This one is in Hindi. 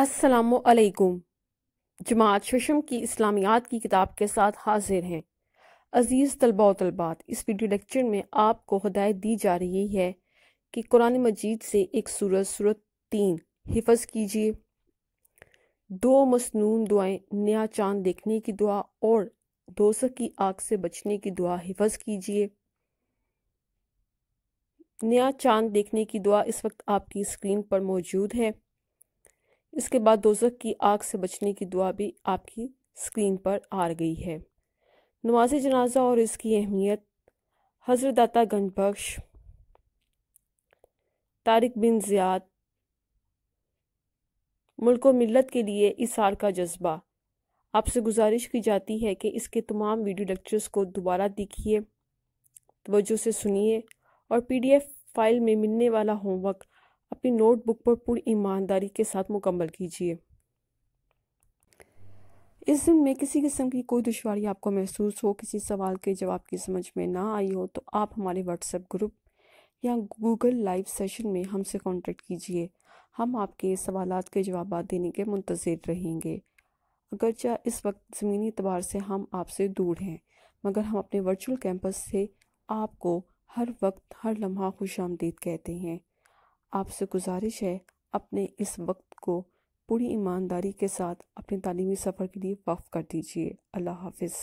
असलकुम जमात शशम की इस्लामियात की किताब के साथ हाजिर हैं अज़ीज़ तलबा तलबात इस वीडियो लेक्चर में आपको हदायत दी जा रही है कि कुरान मजीद से एक सूरत सूरत तीन हिफज कीजिए दो मसनून दुआएं नया चांद देखने की दुआ और दोसक की आग से बचने की दुआ हिफज कीजिए नया चांद देखने की दुआ इस वक्त आपकी स्क्रीन पर मौजूद है इसके बाद दोजक की आग से बचने की दुआ भी आपकी स्क्रीन पर आ गई है नमाज जनाजा और इसकी अहमियत हजरत दाता गंजबख्श तारिक बिन ज़ियाद मुल्क व मिलत के लिए इसार का जज्बा आपसे गुजारिश की जाती है कि इसके तमाम वीडियो लेक्चर्स को दोबारा देखिए तोज्जो से सुनिए और पीडीएफ फाइल में मिलने वाला होमवर्क अपनी नोटबुक पर पूरी ईमानदारी के साथ मुकम्मल कीजिए इस दिन में किसी किस्म की कोई दुशारी आपको महसूस हो किसी सवाल के जवाब की समझ में ना आई हो तो आप हमारे व्हाट्सएप ग्रुप या गूगल लाइव सेशन में हमसे कांटेक्ट कीजिए हम आपके सवाल के जवाब देने के मुंतज़र रहेंगे अगरचा इस वक्त ज़मीनी अतबार से हम आपसे दूर हैं मगर हम अपने वर्चुअल कैंपस से आपको हर वक्त हर लम्हा खुश आमदीद कहते हैं आपसे गुजारिश है अपने इस वक्त को पूरी ईमानदारी के साथ अपने तालीमी सफ़र के लिए वक्फ कर दीजिए अल्लाह हाफिज़